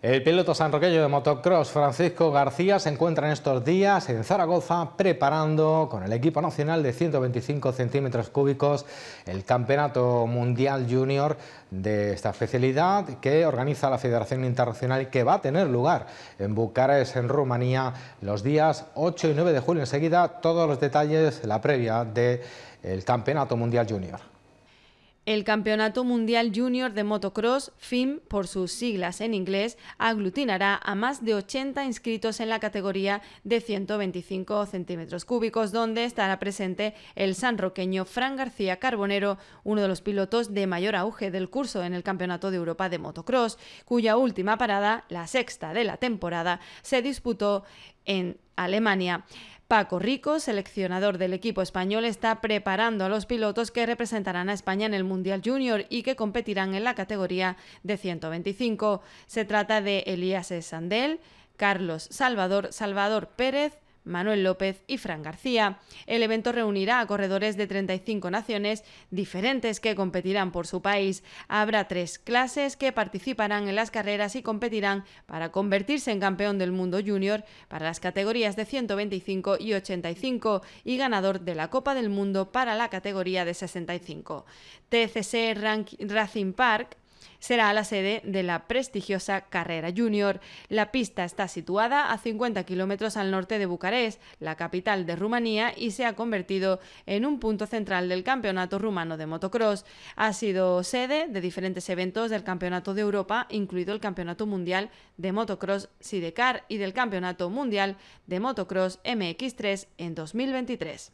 El piloto sanroqueño de motocross Francisco García se encuentra en estos días en Zaragoza preparando con el equipo nacional de 125 centímetros cúbicos el Campeonato Mundial Junior de esta especialidad que organiza la Federación Internacional que va a tener lugar en Bucarest, en Rumanía, los días 8 y 9 de julio. Enseguida todos los detalles, la previa de el Campeonato Mundial Junior. El Campeonato Mundial Junior de Motocross, FIM por sus siglas en inglés, aglutinará a más de 80 inscritos en la categoría de 125 centímetros cúbicos, donde estará presente el sanroqueño Fran García Carbonero, uno de los pilotos de mayor auge del curso en el Campeonato de Europa de Motocross, cuya última parada, la sexta de la temporada, se disputó en Alemania. Paco Rico, seleccionador del equipo español, está preparando a los pilotos que representarán a España en el Mundial Junior y que competirán en la categoría de 125. Se trata de Elías Sandel, Carlos Salvador, Salvador Pérez, Manuel López y Fran García. El evento reunirá a corredores de 35 naciones diferentes que competirán por su país. Habrá tres clases que participarán en las carreras y competirán para convertirse en campeón del mundo junior para las categorías de 125 y 85 y ganador de la Copa del Mundo para la categoría de 65. TCC Racing Park será la sede de la prestigiosa Carrera Junior. La pista está situada a 50 kilómetros al norte de Bucarest, la capital de Rumanía, y se ha convertido en un punto central del campeonato rumano de motocross. Ha sido sede de diferentes eventos del Campeonato de Europa, incluido el Campeonato Mundial de Motocross Sidecar y del Campeonato Mundial de Motocross MX3 en 2023.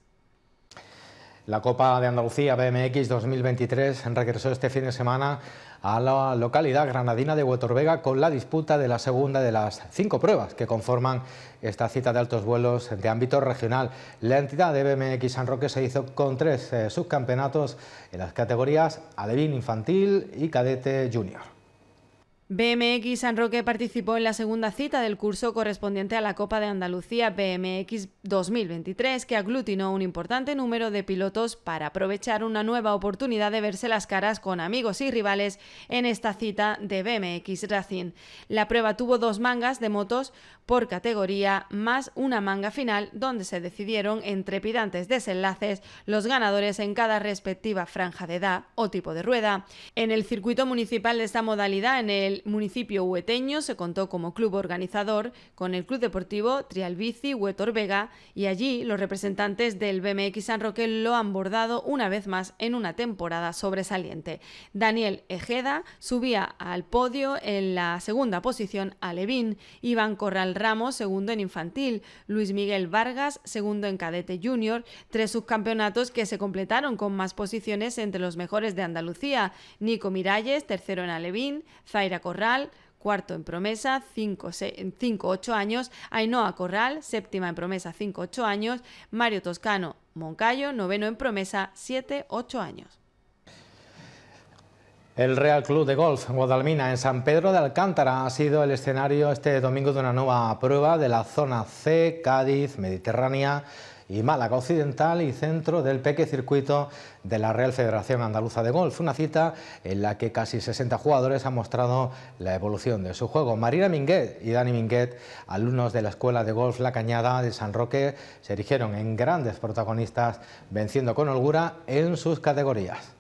La Copa de Andalucía BMX 2023 regresó este fin de semana a la localidad granadina de Huetorvega con la disputa de la segunda de las cinco pruebas que conforman esta cita de altos vuelos de ámbito regional. La entidad de BMX San Roque se hizo con tres eh, subcampeonatos en las categorías alevín infantil y cadete junior. BMX San Roque participó en la segunda cita del curso correspondiente a la Copa de Andalucía BMX 2023, que aglutinó un importante número de pilotos para aprovechar una nueva oportunidad de verse las caras con amigos y rivales en esta cita de BMX Racing. La prueba tuvo dos mangas de motos por categoría, más una manga final donde se decidieron en trepidantes desenlaces los ganadores en cada respectiva franja de edad o tipo de rueda. En el circuito municipal de esta modalidad, en el municipio hueteño se contó como club organizador con el Club Deportivo Trialbici Huetor Vega y allí los representantes del BMX San Roque lo han bordado una vez más en una temporada sobresaliente. Daniel Ejeda subía al podio en la segunda posición a Levín, Iván Corral Ramos segundo en infantil, Luis Miguel Vargas segundo en cadete junior, tres subcampeonatos que se completaron con más posiciones entre los mejores de Andalucía, Nico Miralles tercero en Alevín, Zaira Corral, cuarto en promesa, 5-8 años, Ainhoa Corral, séptima en promesa, 5-8 años, Mario Toscano Moncayo, noveno en promesa, 7-8 años. El Real Club de Golf Guadalmina en San Pedro de Alcántara ha sido el escenario este domingo de una nueva prueba de la zona C, Cádiz, Mediterránea y Málaga Occidental y centro del peque circuito de la Real Federación Andaluza de Golf. Una cita en la que casi 60 jugadores han mostrado la evolución de su juego. Marina Minguet y Dani Minguet, alumnos de la Escuela de Golf La Cañada de San Roque, se erigieron en grandes protagonistas venciendo con holgura en sus categorías.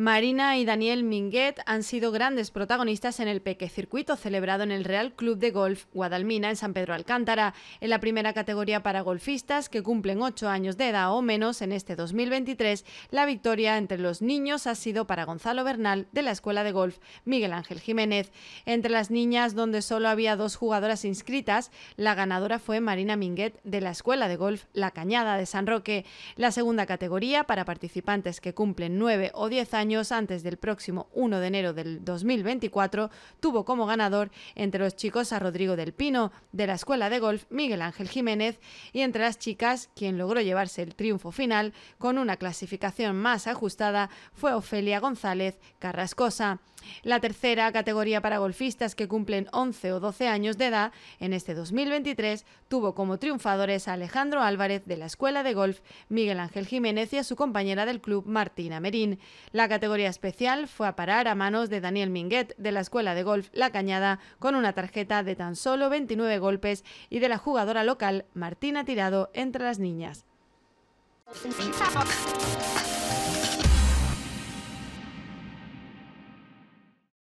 Marina y Daniel Minguet han sido grandes protagonistas en el Peque Circuito celebrado en el Real Club de Golf Guadalmina en San Pedro Alcántara, en la primera categoría para golfistas que cumplen ocho años de edad o menos en este 2023. La victoria entre los niños ha sido para Gonzalo Bernal de la Escuela de Golf Miguel Ángel Jiménez. Entre las niñas donde solo había dos jugadoras inscritas, la ganadora fue Marina Minguet de la Escuela de Golf La Cañada de San Roque. La segunda categoría para participantes que cumplen 9 o 10 años años antes del próximo 1 de enero del 2024, tuvo como ganador entre los chicos a Rodrigo del Pino, de la Escuela de Golf Miguel Ángel Jiménez, y entre las chicas, quien logró llevarse el triunfo final con una clasificación más ajustada, fue Ofelia González Carrascosa. La tercera categoría para golfistas que cumplen 11 o 12 años de edad en este 2023 tuvo como triunfadores a Alejandro Álvarez de la Escuela de Golf Miguel Ángel Jiménez y a su compañera del club Martina Merín. La categoría especial fue a parar a manos de Daniel Minguet de la Escuela de Golf La Cañada con una tarjeta de tan solo 29 golpes y de la jugadora local Martina Tirado entre las niñas.